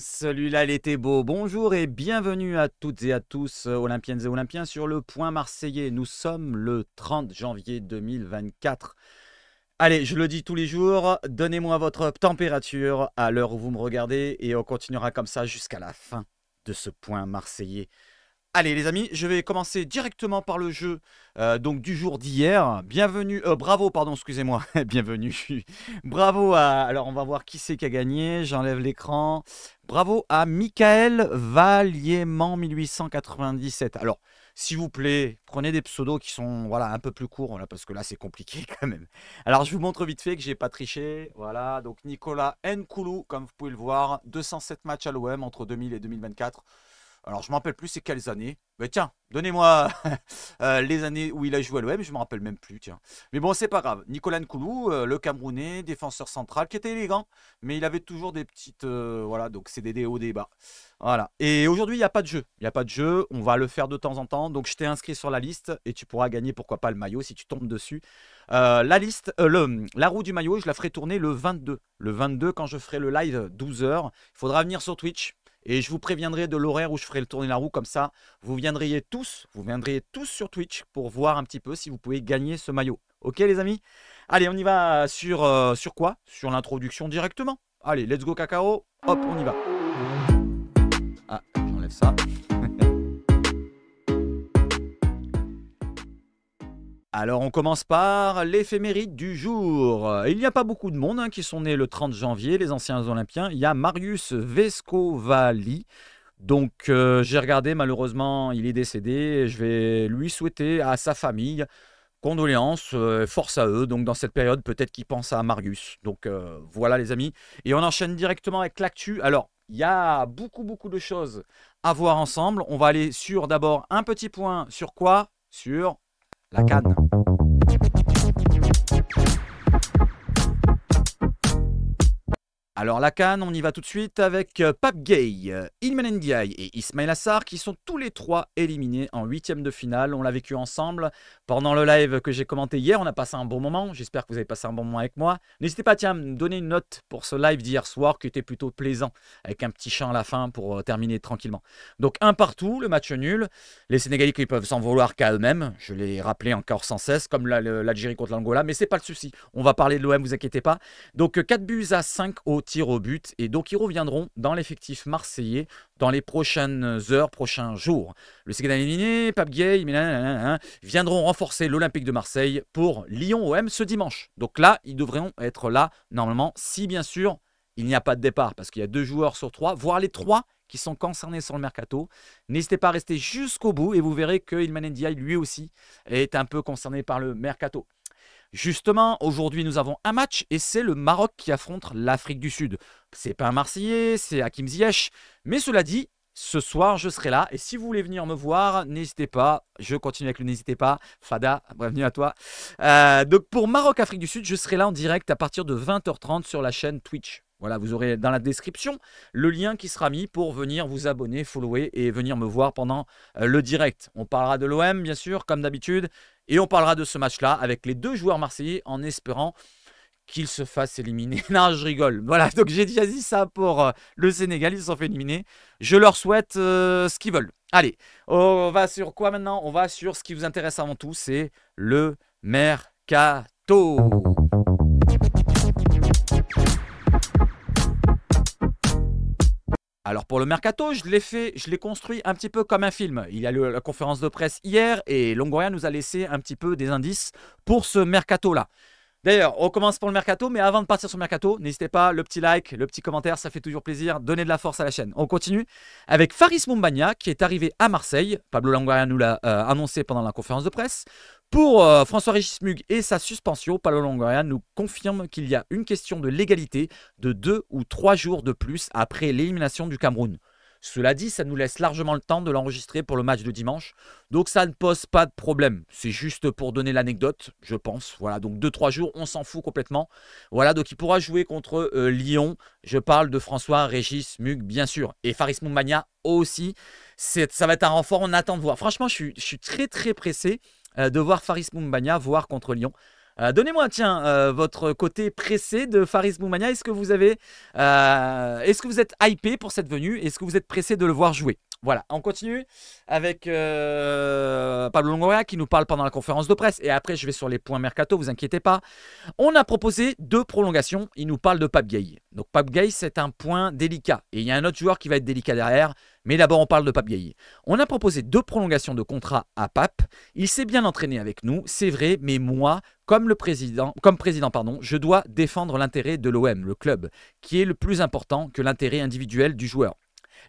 Celui-là, il était beau. Bonjour et bienvenue à toutes et à tous, euh, Olympiennes et Olympiens, sur le point marseillais. Nous sommes le 30 janvier 2024. Allez, je le dis tous les jours, donnez-moi votre température à l'heure où vous me regardez et on continuera comme ça jusqu'à la fin de ce point marseillais. Allez les amis, je vais commencer directement par le jeu euh, donc du jour d'hier. Bienvenue, euh, bravo pardon, excusez-moi, bienvenue. bravo à, alors on va voir qui c'est qui a gagné, j'enlève l'écran. Bravo à Michael Valiément 1897. Alors s'il vous plaît, prenez des pseudos qui sont voilà un peu plus courts là parce que là c'est compliqué quand même. Alors je vous montre vite fait que j'ai pas triché. Voilà donc Nicolas Nkoulou comme vous pouvez le voir, 207 matchs à l'OM entre 2000 et 2024. Alors, je ne me rappelle plus c'est quelles années. Mais tiens, donnez-moi euh, les années où il a joué à l'OM, je ne me rappelle même plus, tiens. Mais bon, c'est pas grave. Nicolas Nkoulou, euh, le Camerounais, défenseur central, qui était élégant, mais il avait toujours des petites... Euh, voilà, donc c'est des hauts, des bas. Voilà. Et aujourd'hui, il n'y a pas de jeu. Il n'y a pas de jeu, on va le faire de temps en temps. Donc, je t'ai inscrit sur la liste et tu pourras gagner, pourquoi pas, le maillot si tu tombes dessus. la liste, la roue du maillot, je la ferai tourner le 22. Le 22, quand je ferai le live 12h. Il faudra venir sur Twitch et je vous préviendrai de l'horaire où je ferai le tourner la roue. Comme ça, vous viendriez tous, vous viendriez tous sur Twitch pour voir un petit peu si vous pouvez gagner ce maillot. Ok les amis Allez, on y va euh, sur, euh, sur quoi Sur l'introduction directement. Allez, let's go cacao. Hop, on y va. Ah, j'enlève ça. Alors on commence par l'éphéméride du jour. Il n'y a pas beaucoup de monde hein, qui sont nés le 30 janvier, les anciens olympiens. Il y a Marius Vescovali. Donc euh, j'ai regardé, malheureusement il est décédé. Je vais lui souhaiter à sa famille condoléances, euh, force à eux. Donc dans cette période peut-être qu'ils pensent à Marius. Donc euh, voilà les amis. Et on enchaîne directement avec l'actu. Alors il y a beaucoup beaucoup de choses à voir ensemble. On va aller sur d'abord un petit point sur quoi Sur la canne. Alors la Cannes, on y va tout de suite avec euh, Pap Gay, euh, Ilmen Ndiaye et Ismail Assar qui sont tous les trois éliminés en huitième de finale. On l'a vécu ensemble pendant le live que j'ai commenté hier. On a passé un bon moment. J'espère que vous avez passé un bon moment avec moi. N'hésitez pas tiens, à me donner une note pour ce live d'hier soir qui était plutôt plaisant avec un petit chant à la fin pour euh, terminer tranquillement. Donc un partout, le match nul. Les Sénégalais qui peuvent s'en vouloir qu'à eux-mêmes. Je l'ai rappelé encore sans cesse comme l'Algérie contre l'Angola. Mais c'est pas le souci. On va parler de l'OM, vous inquiétez pas. Donc 4 buts à 5 au tir au but. Et donc, ils reviendront dans l'effectif marseillais dans les prochaines heures, prochains jours. Le Ségadaliné, Pape Gay, viendront renforcer l'Olympique de Marseille pour Lyon-OM ce dimanche. Donc là, ils devraient être là, normalement, si bien sûr, il n'y a pas de départ, parce qu'il y a deux joueurs sur trois, voire les trois qui sont concernés sur le mercato. N'hésitez pas à rester jusqu'au bout et vous verrez que Ilman Ndiaye, lui aussi, est un peu concerné par le mercato. Justement, aujourd'hui nous avons un match et c'est le Maroc qui affronte l'Afrique du Sud. C'est pas un Marseillais, c'est Hakim Ziyech, mais cela dit, ce soir, je serai là. Et si vous voulez venir me voir, n'hésitez pas. Je continue avec le n'hésitez pas. Fada, bienvenue à toi. Euh, donc pour Maroc, Afrique du Sud, je serai là en direct à partir de 20h30 sur la chaîne Twitch. Voilà, vous aurez dans la description le lien qui sera mis pour venir vous abonner, follower et venir me voir pendant euh, le direct. On parlera de l'OM, bien sûr, comme d'habitude. Et on parlera de ce match-là avec les deux joueurs marseillais en espérant qu'ils se fassent éliminer. non, je rigole. Voilà, donc j'ai déjà dit ça pour euh, le Sénégal, ils se sont fait éliminer. Je leur souhaite euh, ce qu'ils veulent. Allez, on va sur quoi maintenant On va sur ce qui vous intéresse avant tout, c'est le mercato. Alors pour le mercato, je l'ai fait, je l'ai construit un petit peu comme un film. Il y a eu la conférence de presse hier et Longoria nous a laissé un petit peu des indices pour ce mercato là. D'ailleurs, on commence pour le mercato, mais avant de partir sur le mercato, n'hésitez pas, le petit like, le petit commentaire, ça fait toujours plaisir, donnez de la force à la chaîne. On continue avec Faris Mumbagna qui est arrivé à Marseille. Pablo Longoria nous l'a euh, annoncé pendant la conférence de presse. Pour euh, François-Régis Mug et sa suspension, Palo Longoria nous confirme qu'il y a une question de légalité de deux ou trois jours de plus après l'élimination du Cameroun. Cela dit, ça nous laisse largement le temps de l'enregistrer pour le match de dimanche. Donc ça ne pose pas de problème. C'est juste pour donner l'anecdote, je pense. Voilà, donc 2 trois jours, on s'en fout complètement. Voilà, donc il pourra jouer contre euh, Lyon. Je parle de François, Régis, Mug, bien sûr. Et Faris Moumania aussi. Ça va être un renfort, on attend de voir. Franchement, je suis très très pressé. Euh, de voir Faris Moumbagna voir contre Lyon. Euh, donnez-moi, tiens, euh, votre côté pressé de Faris Moumbania. Est-ce que vous avez, est-ce que vous êtes hypé pour cette venue Est-ce que vous êtes pressé de le voir jouer Voilà, on continue avec Pablo Longoria qui nous parle pendant la conférence de presse. Et après, je vais sur les points mercato. Vous inquiétez pas. On a proposé deux prolongations. Il nous parle de Pape Gay. Donc Pape Gay, c'est un point délicat. Et il y a un autre joueur qui va être délicat derrière. Mais d'abord, on parle de Pape Gailly. On a proposé deux prolongations de contrat à Pape. Il s'est bien entraîné avec nous, c'est vrai, mais moi, comme président, pardon, je dois défendre l'intérêt de l'OM, le club, qui est le plus important que l'intérêt individuel du joueur.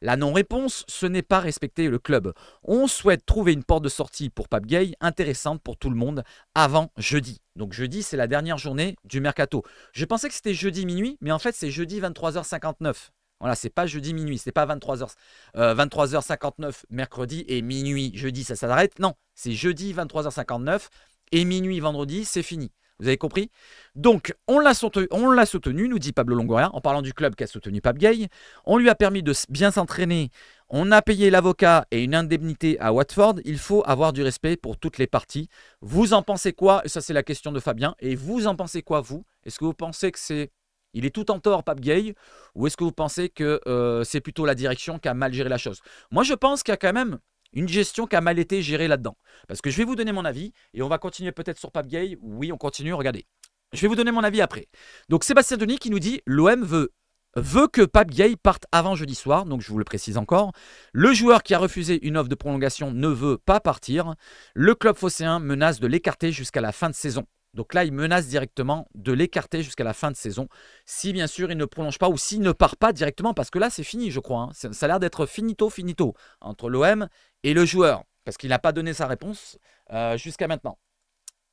La non-réponse, ce n'est pas respecter le club. On souhaite trouver une porte de sortie pour Pape Gay intéressante pour tout le monde avant jeudi. Donc jeudi, c'est la dernière journée du mercato. Je pensais que c'était jeudi minuit, mais en fait, c'est jeudi 23h59. Voilà, c'est pas jeudi minuit, c'est pas 23h, euh, 23h59 mercredi et minuit jeudi, ça s'arrête. Non, c'est jeudi 23h59 et minuit vendredi, c'est fini. Vous avez compris Donc, on l'a soutenu, soutenu, nous dit Pablo Longoria, en parlant du club qui a soutenu Pape Gay. On lui a permis de bien s'entraîner. On a payé l'avocat et une indemnité à Watford. Il faut avoir du respect pour toutes les parties. Vous en pensez quoi Ça, c'est la question de Fabien. Et vous en pensez quoi, vous Est-ce que vous pensez que c'est il est tout en tort, Pape Gay, ou est-ce que vous pensez que euh, c'est plutôt la direction qui a mal géré la chose Moi, je pense qu'il y a quand même une gestion qui a mal été gérée là-dedans. Parce que je vais vous donner mon avis, et on va continuer peut-être sur Pape Gay. Oui, on continue, regardez. Je vais vous donner mon avis après. Donc, Sébastien Denis qui nous dit l'OM veut veut que Pape Gay parte avant jeudi soir, donc je vous le précise encore. Le joueur qui a refusé une offre de prolongation ne veut pas partir. Le club phocéen menace de l'écarter jusqu'à la fin de saison. Donc là, il menace directement de l'écarter jusqu'à la fin de saison, si bien sûr il ne prolonge pas ou s'il ne part pas directement, parce que là c'est fini, je crois. Hein. Ça, a l'air d'être finito finito entre l'OM et le joueur, parce qu'il n'a pas donné sa réponse euh, jusqu'à maintenant.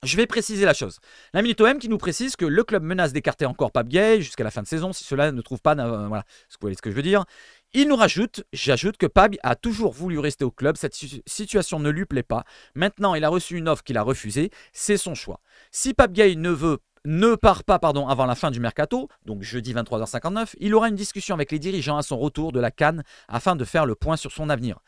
Je vais préciser la chose. La Minute OM qui nous précise que le club menace d'écarter encore Pape jusqu'à la fin de saison si cela ne trouve pas. Euh, voilà vous voyez ce que je veux dire. Il nous rajoute, j'ajoute que Pab a toujours voulu rester au club, cette situation ne lui plaît pas. Maintenant, il a reçu une offre qu'il a refusée, c'est son choix. Si Pab Gay ne veut ne part pas pardon, avant la fin du mercato, donc jeudi 23h59, il aura une discussion avec les dirigeants à son retour de la Cannes afin de faire le point sur son avenir.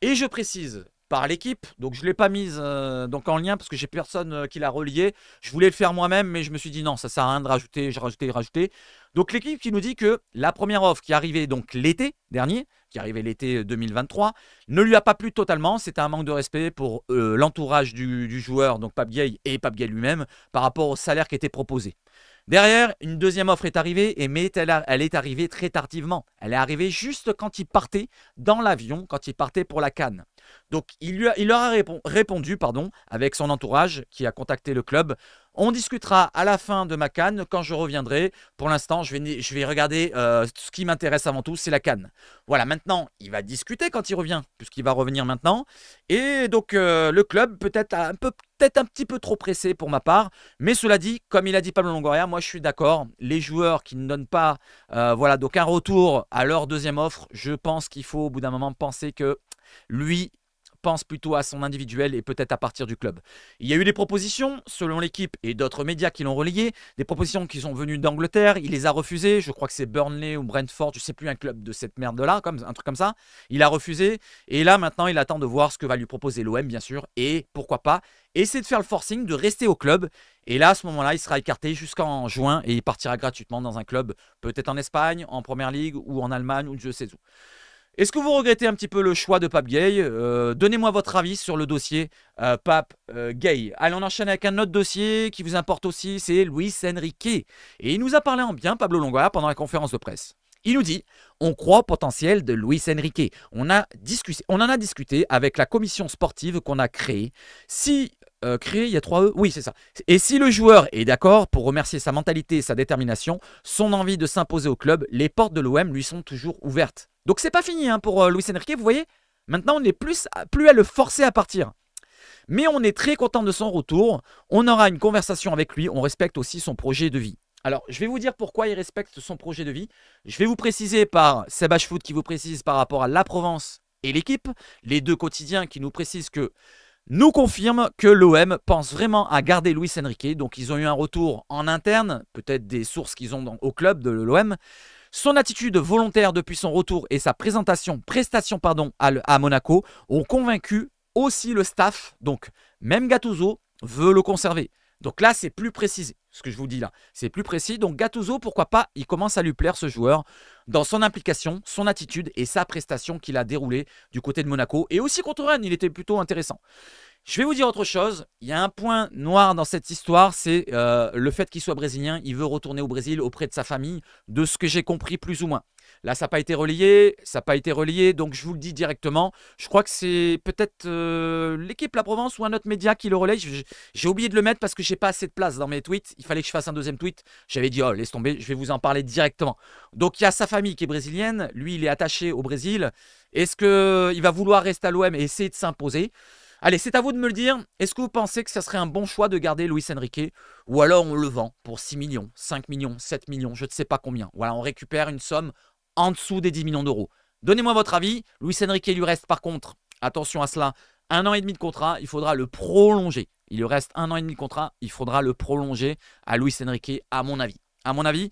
Et je précise par l'équipe. Donc je l'ai pas mise euh, donc en lien parce que j'ai personne euh, qui l'a relié. Je voulais le faire moi-même, mais je me suis dit non, ça sert à rien de rajouter, j'ai rajouté, rajouté. Donc l'équipe qui nous dit que la première offre qui arrivait donc l'été dernier, qui arrivait l'été 2023, euh, ne lui a pas plu totalement. C'était un manque de respect pour l'entourage du, joueur, donc Pape Gay et Pape Gay lui-même, par rapport au salaire qui était proposé. Derrière, une deuxième offre est arrivée, et mais elle, est arrivée très tardivement. Elle est arrivée juste quand il partait dans l'avion, quand il partait pour la Cannes. Donc il, lui il leur a répondu pardon, avec son entourage qui a contacté le club. On discutera à la fin de ma canne quand je reviendrai. Pour l'instant, je vais, je vais, regarder euh, ce qui m'intéresse avant tout, c'est la canne. Voilà, maintenant, il va discuter quand il revient, puisqu'il va revenir maintenant. Et donc, euh, le club peut-être un, peu, peut un petit peu trop pressé pour ma part. Mais cela dit, comme il a dit Pablo Longoria, moi je suis d'accord. Les joueurs qui ne donnent pas euh, voilà, d'aucun retour à leur deuxième offre, je pense qu'il faut au bout d'un moment penser que lui, pense plutôt à son individuel et peut-être à partir du club. Il y a eu des propositions, selon l'équipe et d'autres médias qui l'ont relayé, des propositions qui sont venues d'Angleterre, il les a refusées, je crois que c'est Burnley ou Brentford, je ne sais plus un club de cette merde-là, comme, un truc comme ça, il a refusé, et là maintenant il attend de voir ce que va lui proposer l'OM bien sûr, et pourquoi pas, essayer de faire le forcing, de rester au club, et là, à ce moment-là, il sera écarté jusqu'en juin et il partira gratuitement dans un club, peut-être en Espagne, en Première Ligue ou en Allemagne ou je sais où. Est-ce que vous regrettez un petit peu le choix de Pape Gay euh, Donnez-moi votre avis sur le dossier euh, Pape euh, Gay. Allez, on enchaîne avec un autre dossier qui vous importe aussi, c'est Luis Enrique. Et il nous a parlé en bien, Pablo Longoa, pendant la conférence de presse. Il nous dit on croit au potentiel de Luis Enrique. On, a discuté, on en a discuté avec la commission sportive qu'on a créée. Si euh, créé, il y a 3 E, oui c'est ça. Et si le joueur est d'accord pour remercier sa mentalité et sa détermination, son envie de s'imposer au club, les portes de l'OM lui sont toujours ouvertes. Donc c'est pas fini hein, pour euh, Luis Enrique, vous voyez Maintenant on n'est plus, à, plus à le forcer à partir. Mais on est très content de son retour, on aura une conversation avec lui, on respecte aussi son projet de vie. Alors, je vais vous dire pourquoi il respecte son projet de vie. Je vais vous préciser par Sebash Foot qui vous précise par rapport à la Provence et l'équipe, les deux quotidiens qui nous précisent que nous confirme que l'OM pense vraiment à garder Luis Enrique. Donc ils ont eu un retour en interne, peut-être des sources qu'ils ont au club de l'OM. Son attitude volontaire depuis son retour et sa présentation, prestation pardon, à, à Monaco ont convaincu aussi le staff. Donc même Gattuso veut le conserver. Donc là, c'est plus précis, ce que je vous dis là. C'est plus précis. Donc Gattuso, pourquoi pas, il commence à lui plaire ce joueur dans son implication, son attitude et sa prestation qu'il a déroulée du côté de Monaco. Et aussi contre Rennes, il était plutôt intéressant. Je vais vous dire autre chose. Il y a un point noir dans cette histoire, c'est euh, le fait qu'il soit brésilien. Il veut retourner au Brésil auprès de sa famille, de ce que j'ai compris plus ou moins. Là, ça n'a pas été relié, ça n'a pas été relayé, donc je vous le dis directement. Je crois que c'est peut-être euh, l'équipe La Provence ou un autre média qui le relaye. J'ai oublié de le mettre parce que n'ai pas assez de place dans mes tweets. Il fallait que je fasse un deuxième tweet. J'avais dit, oh, laisse tomber, je vais vous en parler directement. Donc il y a sa famille qui est brésilienne, lui, il est attaché au Brésil. Est-ce qu'il euh, va vouloir rester à l'OM et essayer de s'imposer Allez, c'est à vous de me le dire. Est-ce que vous pensez que ça serait un bon choix de garder Luis Enrique Ou alors on le vend pour 6 millions, 5 millions, 7 millions, je ne sais pas combien. Voilà, on récupère une somme en dessous des 10 millions d'euros. Donnez-moi votre avis. Luis Enrique lui reste par contre, attention à cela, un an et demi de contrat, il faudra le prolonger. Il lui reste un an et demi de contrat, il faudra le prolonger à Luis Enrique, à mon avis. À mon avis.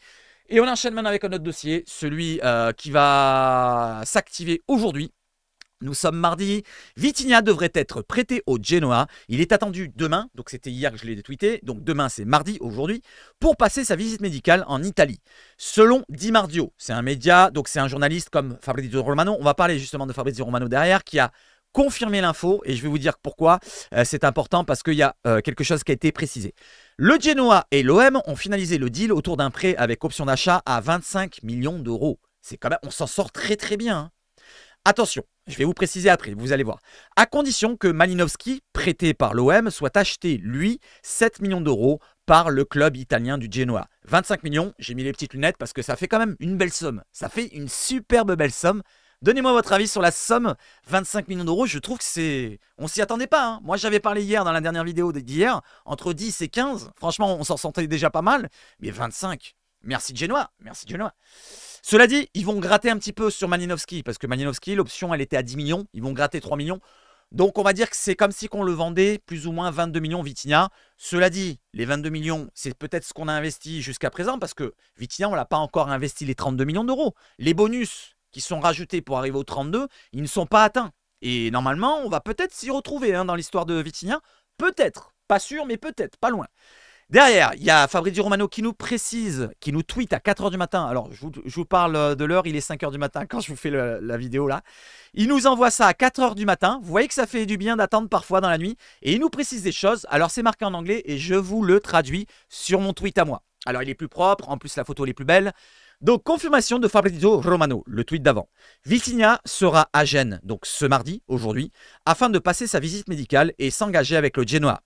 Et on enchaîne maintenant avec un autre dossier, celui euh, qui va s'activer aujourd'hui. Nous sommes mardi. Vitinha devrait être prêté au Genoa. Il est attendu demain, donc c'était hier que je l'ai tweeté, donc demain c'est mardi aujourd'hui, pour passer sa visite médicale en Italie. Selon Di Mardio, c'est un média, donc c'est un journaliste comme Fabrizio Romano. On va parler justement de Fabrizio Romano derrière, qui a confirmé l'info et je vais vous dire pourquoi euh, c'est important parce qu'il y a euh, quelque chose qui a été précisé. Le Genoa et l'OM ont finalisé le deal autour d'un prêt avec option d'achat à 25 millions d'euros. C'est quand même, on s'en sort très très bien. Hein. Attention, je vais vous préciser après, vous allez voir. À condition que Malinowski, prêté par l'OM, soit acheté, lui, 7 millions d'euros par le club italien du Genoa. 25 millions, j'ai mis les petites lunettes parce que ça fait quand même une belle somme. Ça fait une superbe belle somme. Donnez-moi votre avis sur la somme 25 millions d'euros. Je trouve que c'est. On s'y attendait pas. Hein. Moi, j'avais parlé hier dans la dernière vidéo d'hier, entre 10 et 15. Franchement, on s'en sentait déjà pas mal. Mais 25. Merci Genoa. Merci Genoa. Cela dit, ils vont gratter un petit peu sur Malinowski, parce que Malinowski, l'option, elle était à 10 millions, ils vont gratter 3 millions. Donc on va dire que c'est comme si qu'on le vendait plus ou moins 22 millions Vitinha. Cela dit, les 22 millions, c'est peut-être ce qu'on a investi jusqu'à présent, parce que Vitinha, on l'a pas encore investi les 32 millions d'euros. Les bonus qui sont rajoutés pour arriver aux 32, ils ne sont pas atteints. Et normalement, on va peut-être s'y retrouver hein, dans l'histoire de Vitinha. Peut-être, pas sûr, mais peut-être, pas loin. Derrière, il y a Fabrizio Romano qui nous précise, qui nous tweet à 4h du matin. Alors, je vous, parle euh, de l'heure, il est 5h du matin quand je vous fais la vidéo là. Il nous envoie ça à 4h du matin. Vous voyez que ça fait du bien d'attendre parfois dans la nuit. Et il nous précise des choses. Alors, c'est marqué en anglais et je vous le traduis sur mon tweet à moi. Alors, il est plus propre, en plus la photo est plus belle. Donc, confirmation de Fabrizio Romano, le tweet d'avant. Vicinia sera à Gênes, donc ce mardi, aujourd'hui, afin de passer sa visite médicale et s'engager avec le Genoa.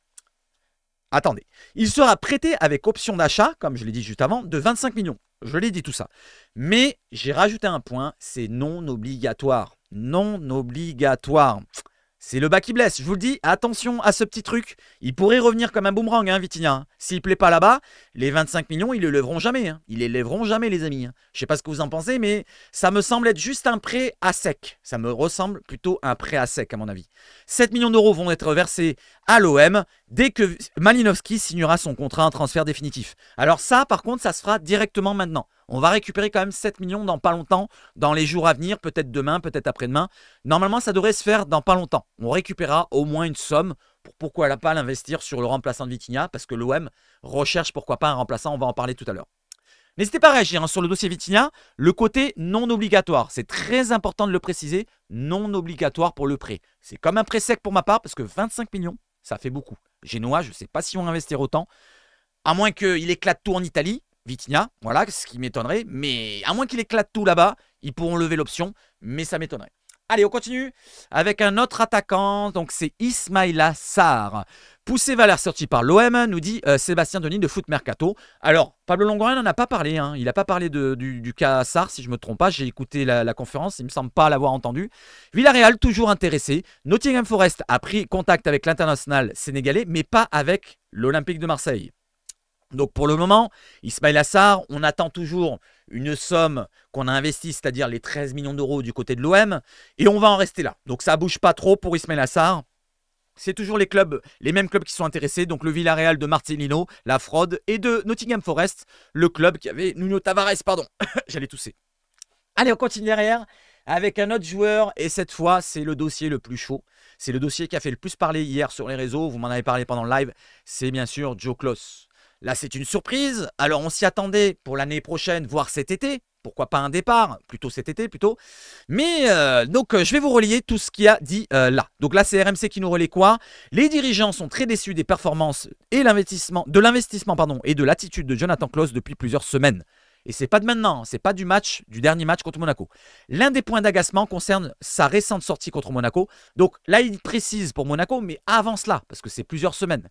Attendez. Il sera prêté avec option d'achat, comme je l'ai dit juste avant, de 25 millions. Je l'ai dit tout ça. Mais j'ai rajouté un point, c'est non obligatoire. Non obligatoire. C'est le bas qui blesse, je vous le dis, attention à ce petit truc. Il pourrait revenir comme un boomerang, hein, S'il S'il plaît pas là-bas, les 25 millions, ils les lèveront jamais. Hein. Ils les lèveront jamais, les amis. Je hein. Je sais pas ce que vous en pensez, mais ça me semble être juste un prêt à sec. Ça me ressemble plutôt à un prêt à sec, à mon avis. 7 millions d'euros vont être versés à l'OM dès que Malinowski signera son contrat en transfert définitif. Alors ça, par contre, ça se fera directement maintenant. On va récupérer quand même 7 millions dans pas longtemps, dans les jours à venir, peut-être demain, peut-être après-demain. Normalement, ça devrait se faire dans pas longtemps. On récupérera au moins une somme pour pourquoi n'a pas l'investir sur le remplaçant de Vitinha, parce que l'OM recherche pourquoi pas un remplaçant, on va en parler tout à l'heure. N'hésitez pas à réagir hein, sur le dossier Vitinha, le côté non obligatoire. C'est très important de le préciser, non obligatoire pour le prêt. C'est comme un prêt sec pour ma part, parce que 25 millions, ça fait beaucoup. Génois, je ne sais pas s'ils vont investir autant. À moins qu'il éclate tout en Italie, Vitinha, voilà, ce qui m'étonnerait. Mais à moins qu'il éclate tout là-bas, ils pourront lever l'option, mais ça m'étonnerait. Allez, on continue avec un autre attaquant, donc c'est Ismaila Sarr. Poussé valeur sorti par l'OM, nous dit euh, Sébastien Denis de Foot Mercato. Alors, Pablo Longoria n'en a pas parlé, hein. il n'a pas parlé du, cas Sarr, si je ne me trompe pas, j'ai écouté la, conférence, il ne me semble pas l'avoir entendu. Villarreal, toujours intéressé. Nottingham Forest a pris contact avec l'international sénégalais, mais pas avec l'Olympique de Marseille. Donc pour le moment, Ismail Sarr, on attend toujours une somme qu'on a investie, c'est-à-dire les 13 millions d'euros du côté de l'OM, et on va en rester là. Donc ça bouge pas trop pour Ismail Assar. C'est toujours les clubs, les mêmes clubs qui sont intéressés, donc le Villarreal de Martellino, la fraude, et de Nottingham Forest, le club qui avait Nuno Tavares, pardon, j'allais tousser. Allez, on continue derrière avec un autre joueur, et cette fois, c'est le dossier le plus chaud. C'est le dossier qui a fait le plus parler hier sur les réseaux, vous m'en avez parlé pendant le live, c'est bien sûr Joe Kloss. Là, c'est une surprise. Alors, on s'y attendait pour l'année prochaine, voire cet été. Pourquoi pas un départ Plutôt cet été, plutôt. Mais euh, donc, euh, je vais vous relier tout ce qu'il a dit euh, là. Donc là, c'est RMC qui nous relaie quoi Les dirigeants sont très déçus des performances et de l'investissement pardon, et de l'attitude de Jonathan Klaus depuis plusieurs semaines. Et c'est pas de maintenant, hein. c'est pas du match, du dernier match contre Monaco. L'un des points d'agacement concerne sa récente sortie contre Monaco. Donc là, il précise pour Monaco, mais avant cela, parce que c'est plusieurs semaines.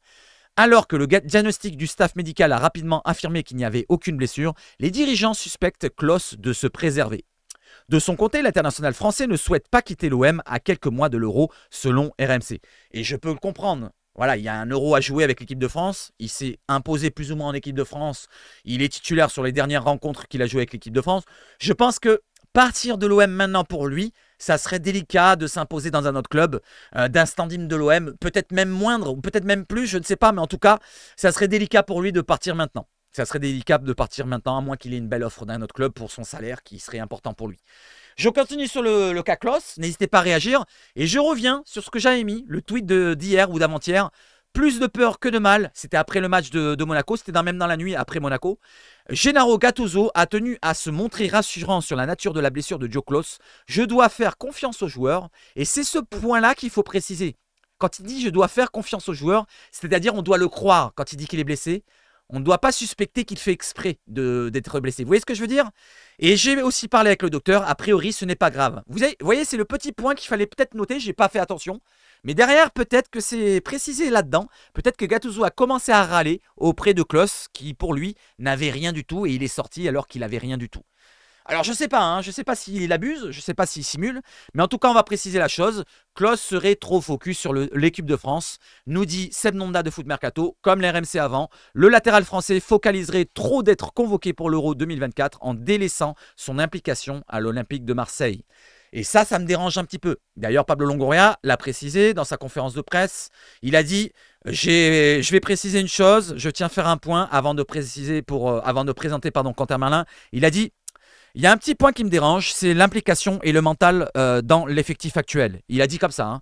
Alors que le diagnostic du staff médical a rapidement affirmé qu'il n'y avait aucune blessure, les dirigeants suspectent Klaus de se préserver. De son côté, l'international français ne souhaite pas quitter l'OM à quelques mois de l'euro, selon RMC. Et je peux le comprendre. Voilà, il y a un euro à jouer avec l'équipe de France. Il s'est imposé plus ou moins en équipe de France. Il est titulaire sur les dernières rencontres qu'il a jouées avec l'équipe de France. Je pense que Partir de l'OM maintenant pour lui, ça serait délicat de s'imposer dans un autre club, euh, d'un stand-in de l'OM, peut-être même moindre, ou peut-être même plus, je ne sais pas, mais en tout cas, ça serait délicat pour lui de partir maintenant. Ça serait délicat de partir maintenant, à moins qu'il ait une belle offre d'un autre club pour son salaire qui serait important pour lui. Je continue sur le, le cas n'hésitez pas à réagir, et je reviens sur ce que j'avais mis, le tweet d'hier ou d'avant-hier, plus de peur que de mal. C'était après le match de, Monaco. C'était même dans la nuit après Monaco. Gennaro Gattuso a tenu à se montrer rassurant sur la nature de la blessure de Joe Je dois faire confiance aux joueurs. Et c'est ce point-là qu'il faut préciser. Quand il dit je dois faire confiance aux joueurs, c'est-à-dire on doit le croire quand il dit qu'il est blessé. On ne doit pas suspecter qu'il fait exprès d'être blessé. Vous voyez ce que je veux dire Et j'ai aussi parlé avec le docteur. A priori, ce n'est pas grave. Vous, voyez, c'est le petit point qu'il fallait peut-être noter. J'ai pas fait attention. Mais derrière, peut-être que c'est précisé là-dedans. Peut-être que Gattuso a commencé à râler auprès de Klos, qui pour lui n'avait rien du tout, et il est sorti alors qu'il n'avait rien du tout. Alors je sais pas, hein. je ne sais pas s'il abuse, je ne sais pas s'il simule, mais en tout cas on va préciser la chose. Klos serait trop focus sur l'équipe de France, nous dit Seb Nonda de Foot Mercato, comme l'RMC avant. Le latéral français focaliserait trop d'être convoqué pour l'Euro 2024 en délaissant son implication à l'Olympique de Marseille. Et ça, ça me dérange un petit peu. D'ailleurs, Pablo Longoria l'a précisé dans sa conférence de presse. Il a dit je vais préciser une chose, je tiens à faire un point avant de, préciser pour, euh, avant de présenter pardon, Quentin Merlin. Il a dit il y a un petit point qui me dérange, c'est l'implication et le mental euh, dans l'effectif actuel. Il a dit comme ça. Hein.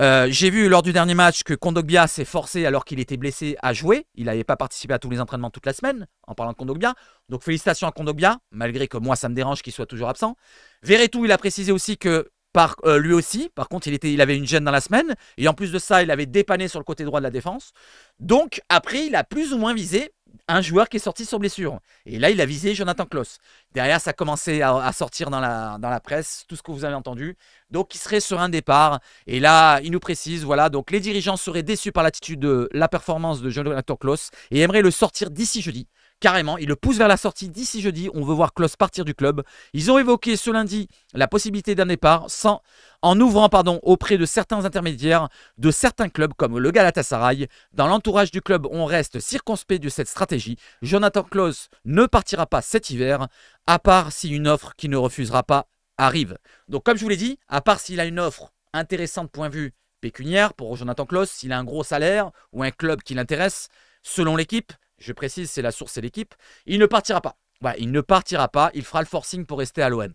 Euh, j'ai vu lors du dernier match que Kondogbia s'est forcé alors qu'il était blessé à jouer. Il n'avait pas participé à tous les entraînements toute la semaine, en parlant de Kondogbia. Donc félicitations à Kondogbia, malgré que moi ça me dérange qu'il soit toujours absent. Verretou, il a précisé aussi que par, euh, lui aussi, par contre, il, était, il avait une gêne dans la semaine. Et en plus de ça, il avait dépanné sur le côté droit de la défense. Donc après, il a plus ou moins visé un joueur qui est sorti sur blessure. Et là, il a visé Jonathan Klaus. Derrière, ça commençait à, à, sortir dans la, dans la presse, tout ce que vous avez entendu. Donc, il serait sur un départ. Et là, il nous précise, voilà, donc les dirigeants seraient déçus par l'attitude de la performance de Jonathan Klaus et aimeraient le sortir d'ici jeudi. Carrément, il le pousse vers la sortie d'ici jeudi. On veut voir Klaus partir du club. Ils ont évoqué ce lundi la possibilité d'un départ sans, en ouvrant pardon, auprès de certains intermédiaires de certains clubs comme le Galatasaray. Dans l'entourage du club, on reste circonspect de cette stratégie. Jonathan Klaus ne partira pas cet hiver, à part si une offre qui ne refusera pas arrive. Donc comme je vous l'ai dit, à part s'il a une offre intéressante point de vue pécuniaire pour Jonathan Klaus, s'il a un gros salaire ou un club qui l'intéresse, selon l'équipe, je précise, c'est la source, et l'équipe, il ne partira pas. il ne partira pas, il fera le forcing pour rester à l'OM.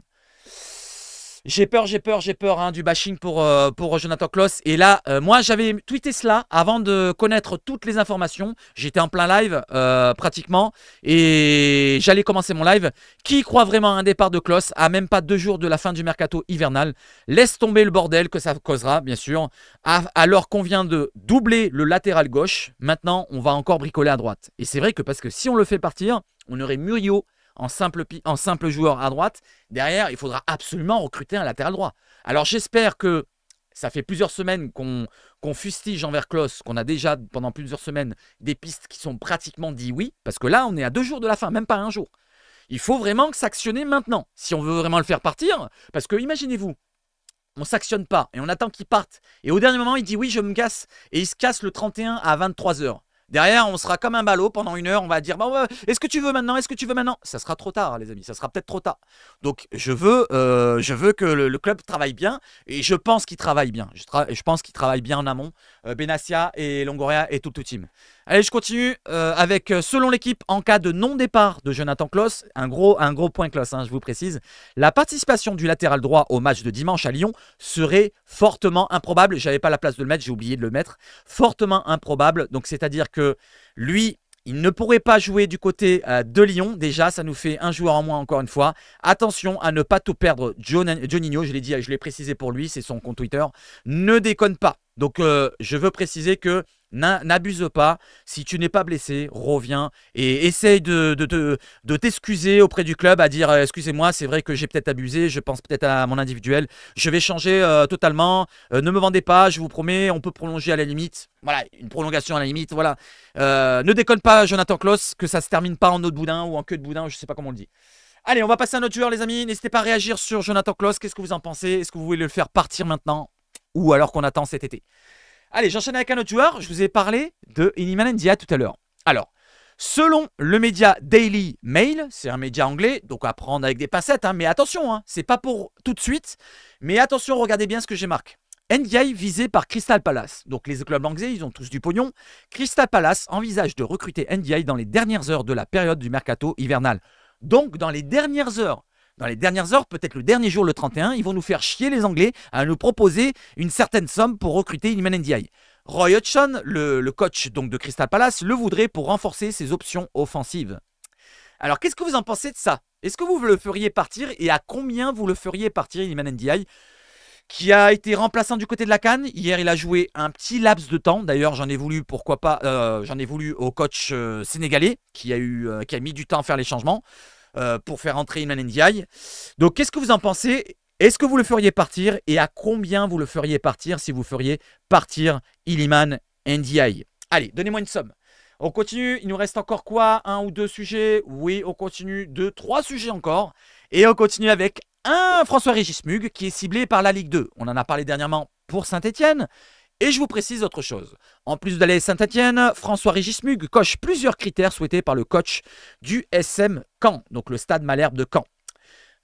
J'ai peur, j'ai peur, j'ai peur hein, du bashing pour, euh, pour Jonathan Kloss. Et là, euh, moi, j'avais tweeté cela avant de connaître toutes les informations. J'étais en plein live, euh, pratiquement. Et j'allais commencer mon live. Qui croit vraiment à un départ de Kloss à même pas deux jours de la fin du mercato hivernal Laisse tomber le bordel que ça causera, bien sûr. Alors qu'on vient de doubler le latéral gauche, maintenant, on va encore bricoler à droite. Et c'est vrai que parce que si on le fait partir, on aurait Murillo, en simple, joueur à droite. Derrière, il faudra absolument recruter un latéral droit. Alors j'espère que ça fait plusieurs semaines qu'on fustige envers Klos, qu'on a déjà pendant plusieurs semaines des pistes qui sont pratiquement dit oui, parce que là, on est à deux jours de la fin, même pas un jour. Il faut vraiment s'actionner maintenant, si on veut vraiment le faire partir, parce que imaginez-vous, on s'actionne pas et on attend qu'il parte. Et au dernier moment, il dit oui, je me casse. Et il se casse le 31 à 23 heures. Derrière, on sera comme un ballot pendant une heure, on va dire bon, euh, est-ce que tu veux maintenant Est-ce que tu veux maintenant Ça sera trop tard, les amis, ça sera peut-être trop tard. Donc, je veux, euh, je veux que le, club travaille bien et je pense qu'il travaille bien. Je, pense qu'il travaille bien en amont, euh, Benassia et Longoria et tout le team. Allez, je continue euh, avec, euh, selon l'équipe, en cas de non-départ de Jonathan Kloss, un gros, un gros point Kloss, hein, je vous précise, la participation du latéral droit au match de dimanche à Lyon serait fortement improbable. J'avais pas la place de le mettre, j'ai oublié de le mettre. Fortement improbable, donc c'est-à-dire que lui, il ne pourrait pas jouer du côté euh, de Lyon. Déjà, ça nous fait un joueur en moins encore une fois. Attention à ne pas tout perdre. John, Johninho, je l'ai dit, je l'ai précisé pour lui, c'est son compte Twitter. Ne déconne pas. Donc, je veux préciser que n'abuse pas. Si tu n'es pas blessé, reviens et essaye de, de, t'excuser auprès du club à dire euh, excusez-moi, c'est vrai que j'ai peut-être abusé, je pense peut-être à mon individuel, je vais changer euh, totalement, euh, ne me vendez pas, je vous promets, on peut prolonger à la limite. Voilà, une prolongation à la limite, voilà. ne déconne pas Jonathan Klaus, que ça se termine pas en eau de boudin ou en queue de boudin, je sais pas comment on le dit. Allez, on va passer à notre joueur, les amis. N'hésitez pas à réagir sur Jonathan Klaus. Qu'est-ce que vous en pensez Est-ce que vous voulez le faire partir maintenant Ou alors qu'on attend cet été Allez, j'enchaîne avec un autre joueur. Je vous ai parlé de Iniman tout à l'heure. Alors, selon le média Daily Mail, c'est un média anglais, donc à prendre avec des pincettes, hein, mais attention, ce hein, c'est pas pour tout de suite. Mais attention, regardez bien ce que j'ai marqué. Ndiaye visé par Crystal Palace. Donc les clubs anglais, ils ont tous du pognon. Crystal Palace envisage de recruter Ndiaye dans les dernières heures de la période du mercato hivernal. Donc dans les dernières heures dans les dernières heures, peut-être le dernier jour, le 31, ils vont nous faire chier les Anglais à nous proposer une certaine somme pour recruter Iman Ndiaye. Roy Hodgson, le, coach donc de Crystal Palace, le voudrait pour renforcer ses options offensives. Alors qu'est-ce que vous en pensez de ça Est-ce que vous le feriez partir et à combien vous le feriez partir Iman Ndiaye qui a été remplaçant du côté de la Cannes. Hier, il a joué un petit laps de temps. D'ailleurs, j'en ai voulu, pourquoi pas, euh, j'en ai voulu au coach euh, sénégalais qui a, eu, euh, qui a mis du temps à faire les changements. Euh, pour faire entrer Iman Ndiaye. Donc, qu'est-ce que vous en pensez Est-ce que vous le feriez partir Et à combien vous le feriez partir si vous feriez partir Iliman Ndiaye Allez, donnez-moi une somme. On continue, il nous reste encore quoi Un ou deux sujets Oui, on continue, deux, trois sujets encore. Et on continue avec un François-Régis Mug qui est ciblé par la Ligue 2. On en a parlé dernièrement pour Saint-Etienne. Et je vous précise autre chose. En plus d'aller à saint étienne François-Régis Mug coche plusieurs critères souhaités par le coach du SM Caen, donc le stade Malherbe de Caen.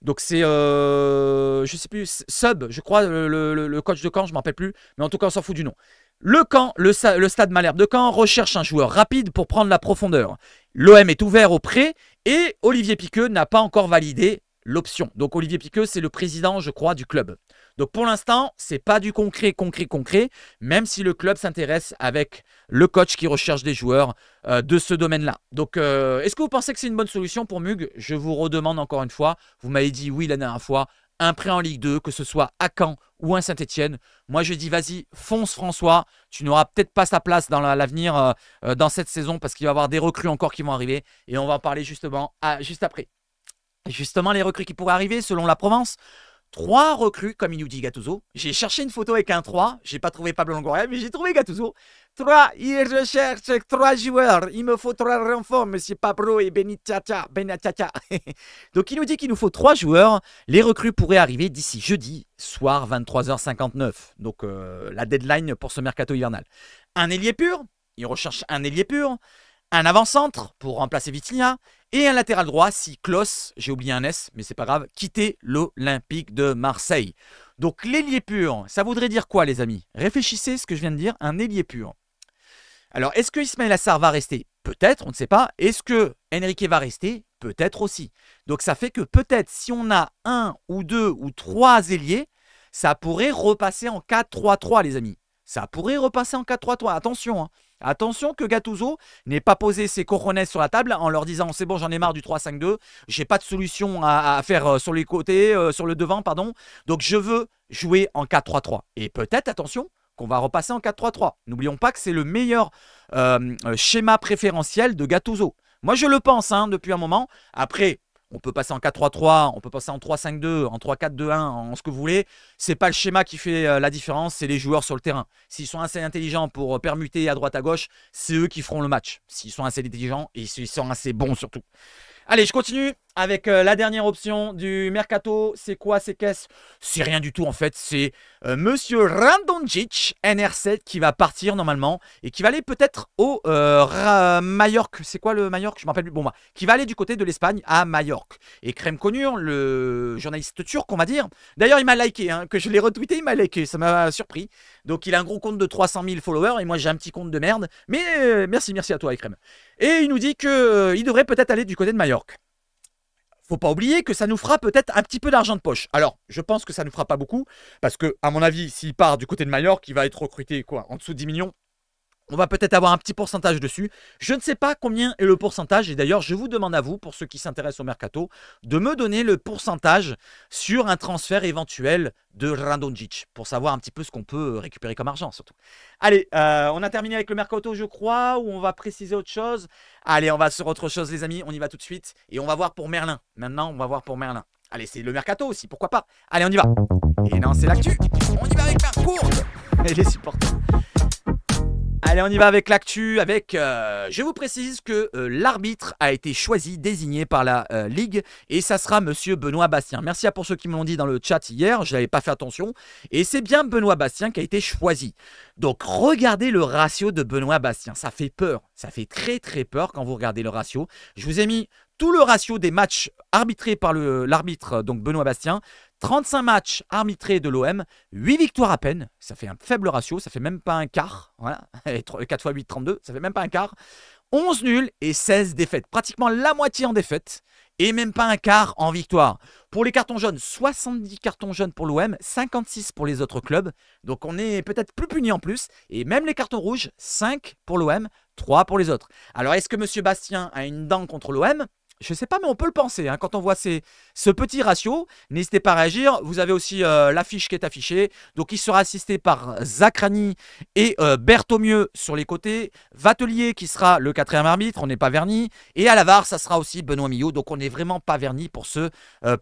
Donc c'est, euh, je sais plus, Sub, je crois, le, coach de Caen, je ne m'en rappelle plus, mais en tout cas on s'en fout du nom. Le le, le, stade Malherbe de Caen recherche un joueur rapide pour prendre la profondeur. L'OM est ouvert au prêt et Olivier Piqueux n'a pas encore validé l'option. Donc Olivier Piqueux, c'est le président, je crois, du club. Donc pour l'instant, n'est pas du concret, concret, concret, même si le club s'intéresse avec le coach qui recherche des joueurs euh, de ce domaine-là. Donc euh, est-ce que vous pensez que c'est une bonne solution pour Mug Je vous redemande encore une fois, vous m'avez dit oui la dernière fois, un prêt en Ligue 2, que ce soit à Caen ou à Saint-Etienne. Moi, je dis, vas-y, fonce François. Tu n'auras peut-être pas sa place dans l'avenir, euh, dans cette saison, parce qu'il va y avoir des recrues encore qui vont arriver. Et on va en parler justement juste après. Justement, les recrues qui pourraient arriver, selon la Provence, Trois recrues, comme il nous dit Gattuso. J'ai cherché une photo avec un 3. J'ai pas trouvé Pablo Longoria, mais j'ai trouvé Gattuso. Trois, il recherche trois joueurs. Il me faut trois renforts, monsieur Pablo et Benitiacha. Donc il nous dit qu'il nous faut trois joueurs. Les recrues pourraient arriver d'ici jeudi soir 23h59. Donc euh, la deadline pour ce mercato hivernal. Un ailier pur. Il recherche un ailier pur un avant-centre pour remplacer Vitinha et un latéral droit si Klos, j'ai oublié un S, mais c'est pas grave, quittait l'Olympique de Marseille. Donc l'ailier pur, ça voudrait dire quoi les amis Réfléchissez ce que je viens de dire, un ailier pur. Alors est-ce que Ismaël Assar va rester Peut-être, on ne sait pas. Est-ce que Enrique va rester Peut-être aussi. Donc ça fait que peut-être si on a un ou deux ou trois ailiers, ça pourrait repasser en 4-3-3 les amis. Ça pourrait repasser en 4-3-3, attention. Hein. Attention que Gattuso n'ait pas posé ses coronets sur la table en leur disant c'est bon j'en ai marre du 3-5-2, j'ai pas de solution à, faire euh, sur les côtés, euh, sur le devant pardon, donc je veux jouer en 4-3-3. Et peut-être attention qu'on va repasser en 4-3-3. N'oublions pas que c'est le meilleur euh, schéma préférentiel de Gattuso. Moi je le pense hein, depuis un moment. Après on peut passer en 4-3-3, on peut passer en 3-5-2, en 3-4-2-1, en ce que vous voulez. C'est pas le schéma qui fait euh, la différence, c'est les joueurs sur le terrain. S'ils sont assez intelligents pour euh, permuter à droite à gauche, c'est eux qui feront le match. S'ils sont assez intelligents et s'ils sont assez bons surtout. Allez, je continue avec euh, la dernière option du mercato. C'est quoi ces caisses C'est rien du tout en fait. C'est euh, Monsieur Randonjic, NR7, qui va partir normalement et qui va aller peut-être au euh, Majorque. C'est quoi le Mallorca Je m'appelle rappelle plus. Bon, bah, qui va aller du côté de l'Espagne à Mallorca. Et Krem Konur, hein, le journaliste turc, on va dire. D'ailleurs, il m'a liké, hein, que je l'ai retweeté, il m'a liké. Ça m'a surpris. Donc, il a un gros compte de 300 000 followers et moi, j'ai un petit compte de merde. Mais merci, merci à toi, Krem. Et il nous dit qu'il devrait peut-être aller du côté de Mallorca faut pas oublier que ça nous fera peut-être un petit peu d'argent de poche. Alors, je pense que ça nous fera pas beaucoup, parce que, à mon avis, s'il part du côté de Mallorca, il va être recruté quoi En dessous de 10 millions on va peut-être avoir un petit pourcentage dessus. Je ne sais pas combien est le pourcentage. Et d'ailleurs, je vous demande à vous, pour ceux qui s'intéressent au mercato, de me donner le pourcentage sur un transfert éventuel de Randonjic pour savoir un petit peu ce qu'on peut récupérer comme argent surtout. Allez, euh, on a terminé avec le mercato, je crois, ou on va préciser autre chose. Allez, on va sur autre chose, les amis. On y va tout de suite et on va voir pour Merlin. Maintenant, on va voir pour Merlin. Allez, c'est le mercato aussi, pourquoi pas. Allez, on y va. Et non, c'est l'actu. On y va avec parcours. Et les supporters. Allez, on y va avec l'actu. Avec, euh, je vous précise que euh, l'arbitre a été choisi, désigné par la euh, ligue, et ça sera Monsieur Benoît Bastien. Merci à pour ceux qui m'ont dit dans le chat hier. Je n'avais pas fait attention, et c'est bien Benoît Bastien qui a été choisi. Donc regardez le ratio de Benoît Bastien. Ça fait peur. Ça fait très très peur quand vous regardez le ratio. Je vous ai mis tout le ratio des matchs arbitrés par l'arbitre, donc Benoît Bastien, 35 matchs arbitrés de l'OM, 8 victoires à peine, ça fait un faible ratio, ça fait même pas un quart, voilà, 4 x 8, 32, ça fait même pas un quart, 11 nuls et 16 défaites, pratiquement la moitié en défaites, et même pas un quart en victoire. Pour les cartons jaunes, 70 cartons jaunes pour l'OM, 56 pour les autres clubs, donc on est peut-être plus puni en plus, et même les cartons rouges, 5 pour l'OM, 3 pour les autres. Alors est-ce que M. Bastien a une dent contre l'OM je ne sais pas, mais on peut le penser. Hein. quand on voit ce petit ratio, n'hésitez pas à réagir. Vous avez aussi euh, l'affiche qui est affichée. Donc, il sera assisté par euh, Zakrani et euh, Berthaumieux sur les côtés. Vatelier qui sera le quatrième arbitre. On n'est pas verni. Et à la VAR, ça sera aussi Benoît Millot. Donc, on n'est vraiment pas verni pour ce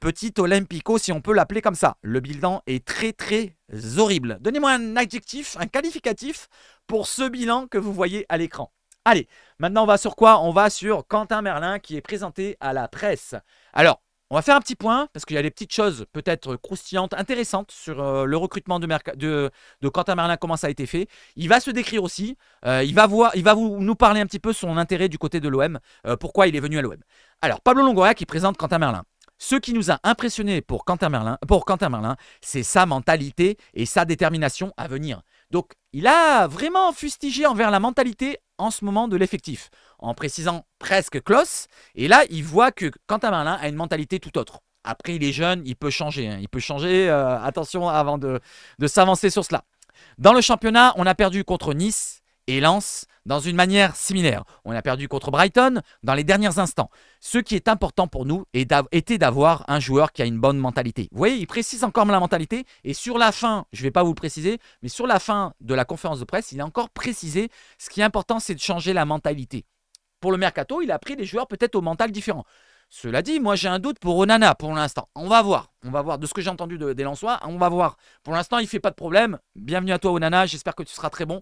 petit Olympico, si on peut l'appeler comme ça. Le bilan est très, très horrible. Donnez-moi un adjectif, un qualificatif pour ce bilan que vous voyez à l'écran. Allez, maintenant on va sur quoi On va sur Quentin Merlin qui est présenté à la presse. Alors, on va faire un petit point parce qu'il y a des petites choses peut-être croustillantes, intéressantes sur euh, le recrutement de, Quentin Merlin, comment ça a été fait. Il va se décrire aussi, euh, il va, voir, il va nous parler un petit peu son intérêt du côté de l'OM, euh, pourquoi il est venu à l'OM. Alors, Pablo Longoria qui présente Quentin Merlin. Ce qui nous a impressionné pour Quentin Merlin, pour Quentin Merlin, c'est sa mentalité et sa détermination à venir. Donc, il a vraiment fustigé envers la mentalité en ce moment de l'effectif, en précisant presque close. Et là, il voit que Quentin Marlin a une mentalité tout autre. Après, il est jeune, il peut changer. Hein. Il peut changer, euh, attention, avant de, de s'avancer sur cela. Dans le championnat, on a perdu contre Nice et Lens dans une manière similaire. On a perdu contre Brighton dans les derniers instants. Ce qui est important pour nous était d'avoir un joueur qui a une bonne mentalité. Vous voyez, il précise encore la mentalité. Et sur la fin, je ne vais pas vous préciser, mais sur la fin de la conférence de presse, il a encore précisé ce qui est important, c'est de changer la mentalité. Pour le mercato, il a pris des joueurs peut-être au mental différent. Cela dit, moi j'ai un doute pour Onana pour l'instant. On va voir. On va voir. De ce que j'ai entendu de, des on va voir. Pour l'instant, il ne fait pas de problème. Bienvenue à toi Onana. J'espère que tu seras très bon.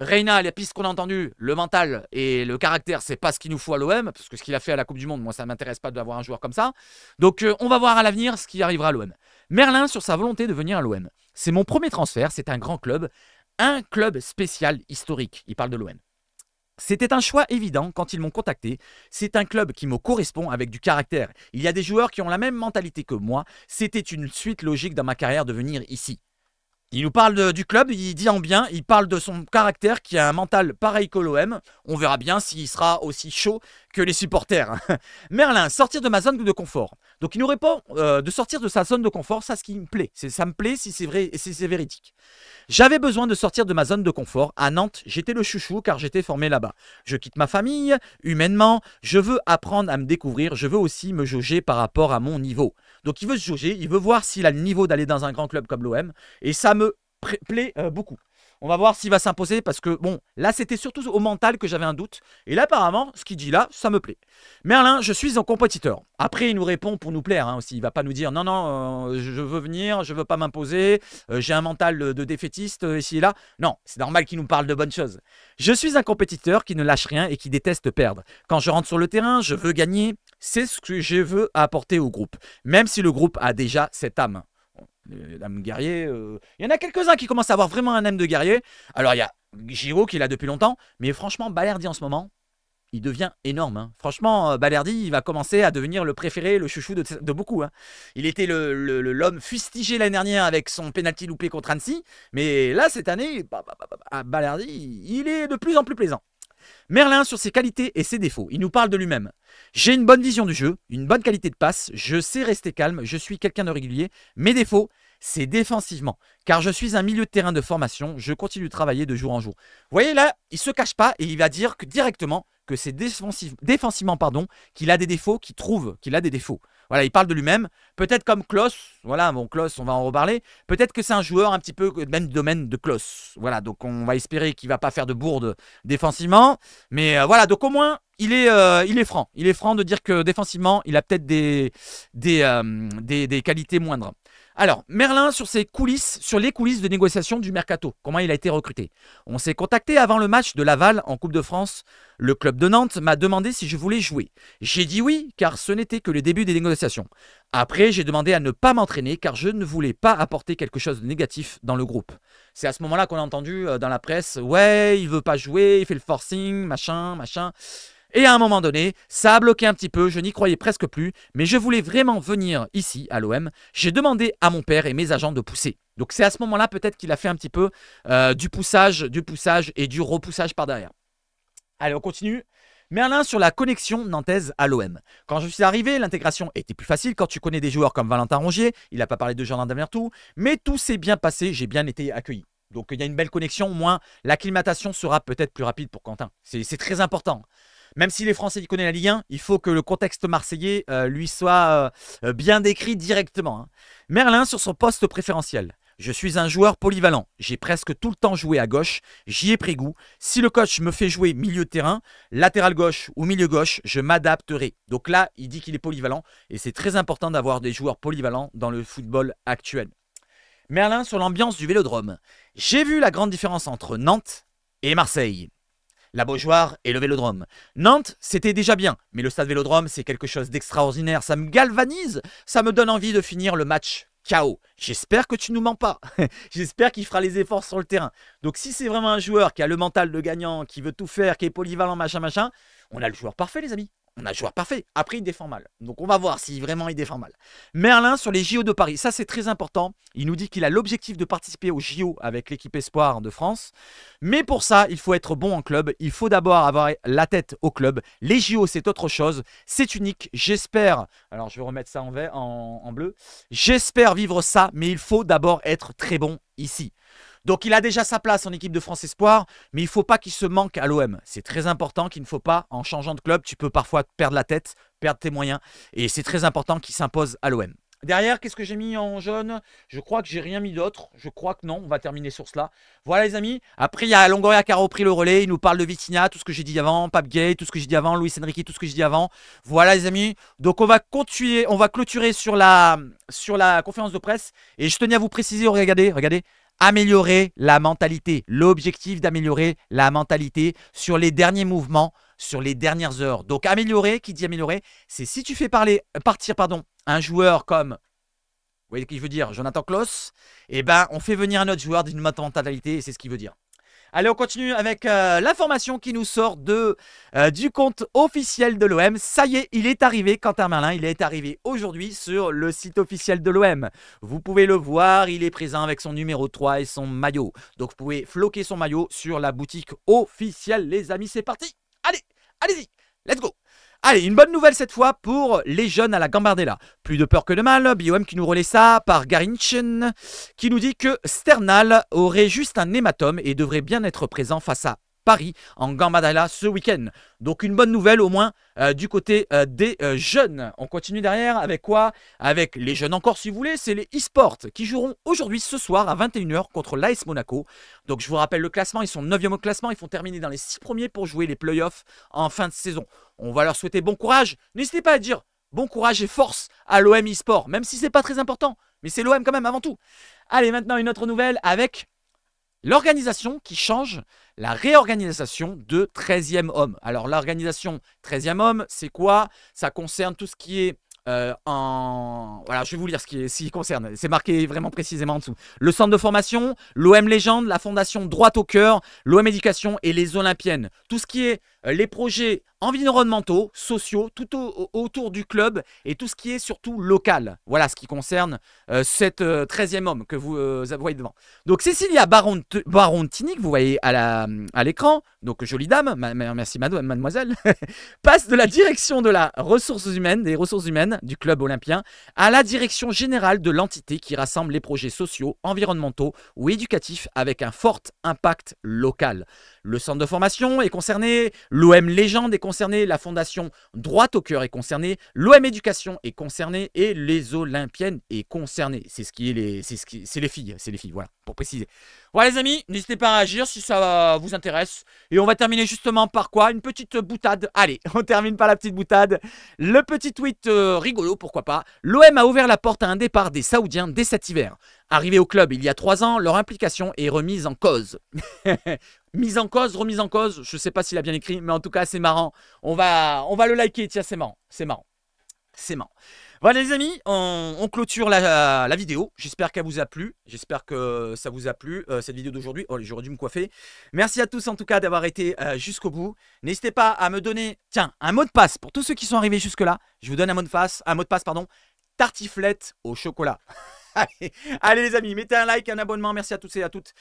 Reina, les pistes qu'on a entendues, le mental et le caractère, c'est pas ce qu'il nous faut à l'OM, parce que ce qu'il a fait à la Coupe du Monde, moi, ça m'intéresse pas d'avoir un joueur comme ça. Donc, euh, on va voir à l'avenir ce qui arrivera à l'OM. Merlin sur sa volonté de venir à l'OM. C'est mon premier transfert, c'est un grand club, un club spécial historique. Il parle de l'OM. C'était un choix évident quand ils m'ont contacté. C'est un club qui me correspond avec du caractère. Il y a des joueurs qui ont la même mentalité que moi. C'était une suite logique dans ma carrière de venir ici. Il nous parle du club, il dit en bien, il parle de son caractère qui a un mental pareil que l'OM. On verra bien s'il sera aussi chaud que les supporters. Merlin, sortir de ma zone de confort. Donc il nous répond euh, de sortir de sa zone de confort, ça ce qui me plaît. Ça me plaît si c'est vrai et si c'est véridique. J'avais besoin de sortir de ma zone de confort. À Nantes, j'étais le chouchou car j'étais formé là-bas. Je quitte ma famille, humainement, je veux apprendre à me découvrir, je veux aussi me jauger par rapport à mon niveau. Donc il veut se jauger, il veut voir s'il a le niveau d'aller dans un grand club comme l'OM. Et ça me plaît euh, beaucoup. On va voir s'il va s'imposer parce que, bon, là, c'était surtout au mental que j'avais un doute. Et là, apparemment, ce qu'il dit là, ça me plaît. Merlin, je suis un compétiteur. Après, il nous répond pour nous plaire hein, aussi. Il va pas nous dire non, non, euh, je veux venir, je veux pas m'imposer, euh, j'ai un mental de défaitiste euh, ici et là. Non, c'est normal qu'il nous parle de bonnes choses. Je suis un compétiteur qui ne lâche rien et qui déteste perdre. Quand je rentre sur le terrain, je veux gagner. C'est ce que je veux apporter au groupe, même si le groupe a déjà cette âme l'âme euh, guerrier. Euh, il y en a quelques-uns qui commencent à avoir vraiment un âme de guerrier. Alors, il y a Giro qui l'a depuis longtemps, mais franchement, Balerdi en ce moment, il devient énorme. Hein. Franchement, euh, Balerdi, il va commencer à devenir le préféré, le chouchou de, beaucoup. Hein. Il était l'homme le, le, fustigé l'année dernière avec son penalty loupé contre Annecy, mais là, cette année, bah, bah, bah, bah ah, il est de plus en plus plaisant. Merlin sur ses qualités et ses défauts. Il nous parle de lui-même. J'ai une bonne vision du jeu, une bonne qualité de passe, je sais rester calme, je suis quelqu'un de régulier. Mes défauts, c'est défensivement. Car je suis un milieu de terrain de formation, je continue de travailler de jour en jour. Vous voyez là, il ne se cache pas et il va dire directement que c'est défensivement pardon, qu'il a des défauts, qu'il trouve qu'il a des défauts. Voilà, il parle de lui-même. Peut-être comme Klos, voilà, bon, Klos, on va en reparler. Peut-être que c'est un joueur un petit peu même domaine de Klos. Voilà, donc on va espérer qu'il va pas faire de bourde défensivement. Mais euh, voilà, donc au moins, il est, euh, il est franc. Il est franc de dire que défensivement, il a peut-être des, des, euh, des, des qualités moindres. Alors, Merlin, sur ses coulisses, sur les coulisses de négociation du mercato, comment il a été recruté On s'est contacté avant le match de Laval en Coupe de France. Le club de Nantes m'a demandé si je voulais jouer. J'ai dit oui, car ce n'était que le début des négociations. Après, j'ai demandé à ne pas m'entraîner, car je ne voulais pas apporter quelque chose de négatif dans le groupe. C'est à ce moment-là qu'on a entendu euh, dans la presse Ouais, il veut pas jouer, il fait le forcing, machin, machin. Et à un moment donné, ça a bloqué un petit peu, je n'y croyais presque plus, mais je voulais vraiment venir ici à l'OM. J'ai demandé à mon père et mes agents de pousser. Donc c'est à ce moment-là peut-être qu'il a fait un petit peu euh, du poussage, du poussage et du repoussage par derrière. Allez, on continue. Merlin sur la connexion nantaise à l'OM. Quand je suis arrivé, l'intégration était plus facile quand tu connais des joueurs comme Valentin Rongier, il n'a pas parlé de Jordan Damertou, mais tout s'est bien passé, j'ai bien été accueilli. Donc il y a une belle connexion, au moins l'acclimatation sera peut-être plus rapide pour Quentin. C'est très important même si les Français y connaissent la Ligue 1, il faut que le contexte marseillais euh, lui soit euh, euh, bien décrit directement. Hein. Merlin sur son poste préférentiel. Je suis un joueur polyvalent. J'ai presque tout le temps joué à gauche. J'y ai pris goût. Si le coach me fait jouer milieu de terrain, latéral gauche ou milieu gauche, je m'adapterai. Donc là, il dit qu'il est polyvalent et c'est très important d'avoir des joueurs polyvalents dans le football actuel. Merlin sur l'ambiance du vélodrome. J'ai vu la grande différence entre Nantes et Marseille la Beaujoire et le Vélodrome. Nantes, c'était déjà bien, mais le stade Vélodrome, c'est quelque chose d'extraordinaire. Ça me galvanise, ça me donne envie de finir le match KO. J'espère que tu nous mens pas. J'espère qu'il fera les efforts sur le terrain. Donc si c'est vraiment un joueur qui a le mental de gagnant, qui veut tout faire, qui est polyvalent, machin, machin, on a le joueur parfait, les amis. On a un joueur parfait. Après, il défend mal. Donc, on va voir si vraiment il défend mal. Merlin sur les JO de Paris. Ça, c'est très important. Il nous dit qu'il a l'objectif de participer aux JO avec l'équipe espoir de France. Mais pour ça, il faut être bon en club. Il faut d'abord avoir la tête au club. Les JO, c'est autre chose. C'est unique. J'espère. Alors, je vais remettre ça en, en bleu. J'espère vivre ça, mais il faut d'abord être très bon ici. Donc il a déjà sa place en équipe de France Espoir, mais il ne faut pas qu'il se manque à l'OM. C'est très important qu'il ne faut pas, en changeant de club, tu peux parfois perdre la tête, perdre tes moyens, et c'est très important qu'il s'impose à l'OM. Derrière, qu'est-ce que j'ai mis en jaune Je crois que j'ai rien mis d'autre. Je crois que non. On va terminer sur cela. Voilà, les amis. Après, il y a Longoria qui a repris le relais. Il nous parle de Vitinha, tout ce que j'ai dit avant, Pape Gay, tout ce que j'ai dit avant, Luis Enrique, tout ce que j'ai dit avant. Voilà, les amis. Donc, on va continuer. On va clôturer sur la, sur la conférence de presse. Et je tenais à vous préciser, regardez, regardez améliorer la mentalité, l'objectif d'améliorer la mentalité sur les derniers mouvements, sur les dernières heures. Donc améliorer, qui dit améliorer, c'est si tu fais parler, partir pardon, un joueur comme, vous voyez ce que dire, Jonathan Kloss, eh ben on fait venir un autre joueur d'une mentalité et c'est ce qu'il veut dire. Allez, on continue avec euh, l'information qui nous sort de, euh, du compte officiel de l'OM. Ça y est, il est arrivé, Quentin Merlin, il est arrivé aujourd'hui sur le site officiel de l'OM. Vous pouvez le voir, il est présent avec son numéro 3 et son maillot. Donc vous pouvez floquer son maillot sur la boutique officielle, les amis, c'est parti. Allez, allez-y, let's go Allez, une bonne nouvelle cette fois pour les jeunes à la Gambardella. Plus de peur que de mal, BioM qui nous relaie ça par Garinchen, qui nous dit que Sternal aurait juste un hématome et devrait bien être présent face à Paris en Gambadala ce week-end. Donc une bonne nouvelle au moins euh, du côté euh, des euh, jeunes. On continue derrière avec quoi Avec les jeunes encore si vous voulez, c'est les e-sports qui joueront aujourd'hui ce soir à 21h contre l'AS Monaco. Donc je vous rappelle le classement, ils sont 9e au classement, ils font terminer dans les 6 premiers pour jouer les playoffs en fin de saison. On va leur souhaiter bon courage. N'hésitez pas à dire bon courage et force à l'OM e-sport, même si c'est pas très important, mais c'est l'OM quand même avant tout. Allez, maintenant une autre nouvelle avec l'organisation qui change la réorganisation de 13e homme. Alors l'organisation 13e homme, c'est quoi Ça concerne tout ce qui est euh, en... Voilà, je vais vous lire ce qui, est, ce qui concerne. C'est marqué vraiment précisément en dessous. Le centre de formation, l'OM Légende, la Fondation Droite au Cœur, l'OM Éducation et les Olympiennes. Tout ce qui est euh, les projets environnementaux, sociaux, tout autour du club et tout ce qui est surtout local. Voilà ce qui concerne euh, cette 13e euh, homme que vous, voyez devant. Donc Cécilia baron Barontini, que vous voyez à l'écran, donc jolie dame, merci mademoiselle, passe de la direction de la des ressources humaines du club olympien à la direction générale de l'entité qui rassemble les projets sociaux, environnementaux ou éducatifs avec un fort impact local. Le centre de formation est concerné, L'OM Légende est concernée, la Fondation droite au Cœur est concernée, l'OM Éducation est concernée et les Olympiennes est concernée. C'est ce qui est les, c'est ce c'est les filles, c'est les filles, voilà préciser. Voilà les amis, n'hésitez pas à agir si ça vous intéresse. Et on va terminer justement par quoi Une petite boutade. Allez, on termine par la petite boutade. Le petit tweet euh, rigolo, pourquoi pas. L'OM a ouvert la porte à un départ des Saoudiens dès cet hiver. Arrivé au club il y a trois ans, leur implication est remise en cause. mise en cause, remise en cause, je ne sais pas s'il a bien écrit, mais en tout cas c'est marrant. On va, on va le liker, tiens c'est marrant, c'est marrant c'est Voilà les amis, on, clôture la, vidéo. J'espère qu'elle vous a plu. J'espère que ça vous a plu, euh, cette vidéo d'aujourd'hui. Oh, j'aurais dû me coiffer. Merci à tous en tout cas d'avoir été euh, jusqu'au bout. N'hésitez pas à me donner, tiens, un mot de passe. Pour tous ceux qui sont arrivés jusque-là, je vous donne un mot de passe, un mot de passe, pardon, tartiflette au chocolat. allez, les amis, mettez un like, un abonnement. Merci à tous et à toutes.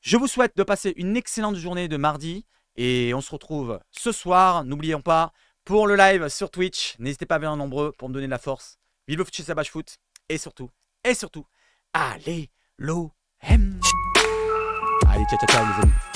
Je vous souhaite de passer une excellente journée de mardi. Et on se retrouve ce soir. N'oublions pas, pour le live sur Twitch. N'hésitez pas à venir en nombreux pour me donner de la force. Vive le foot Sabash Foot. Et surtout, et surtout, allez l'OM Allez, ciao, ciao, les amis.